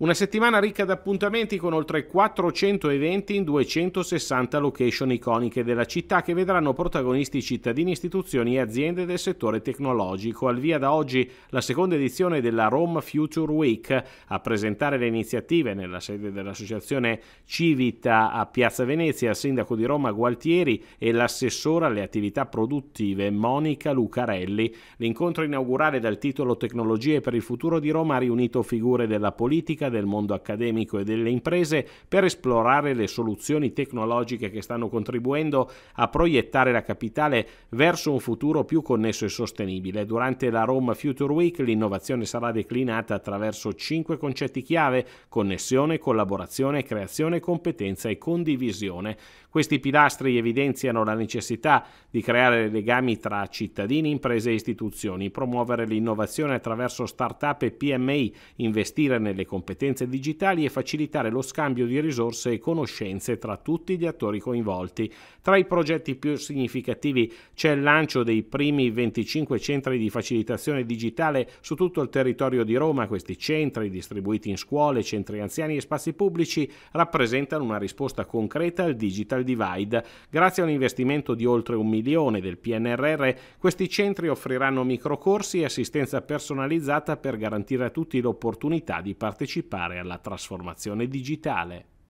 Una settimana ricca di appuntamenti con oltre 400 eventi in 260 location iconiche della città che vedranno protagonisti cittadini, istituzioni e aziende del settore tecnologico. Al via da oggi la seconda edizione della Rome Future Week. A presentare le iniziative nella sede dell'associazione Civita a Piazza Venezia, il sindaco di Roma Gualtieri e l'assessora alle attività produttive Monica Lucarelli. L'incontro inaugurale dal titolo Tecnologie per il futuro di Roma ha riunito figure della politica ricerca, del mondo accademico e delle imprese per esplorare le soluzioni tecnologiche che stanno contribuendo a proiettare la capitale verso un futuro più connesso e sostenibile. Durante la Roma Future Week l'innovazione sarà declinata attraverso cinque concetti chiave, connessione, collaborazione, creazione, competenza e condivisione. Questi pilastri evidenziano la necessità di creare legami tra cittadini, imprese e istituzioni, promuovere l'innovazione attraverso start-up e PMI, investire nelle competenze competenze digitali e facilitare lo scambio di risorse e conoscenze tra tutti gli attori coinvolti. Tra i progetti più significativi c'è il lancio dei primi 25 centri di facilitazione digitale su tutto il territorio di Roma. Questi centri, distribuiti in scuole, centri anziani e spazi pubblici, rappresentano una risposta concreta al digital divide. Grazie a un investimento di oltre un milione del PNRR, questi centri offriranno microcorsi e assistenza personalizzata per garantire a tutti l'opportunità di partecipare partecipare alla trasformazione digitale.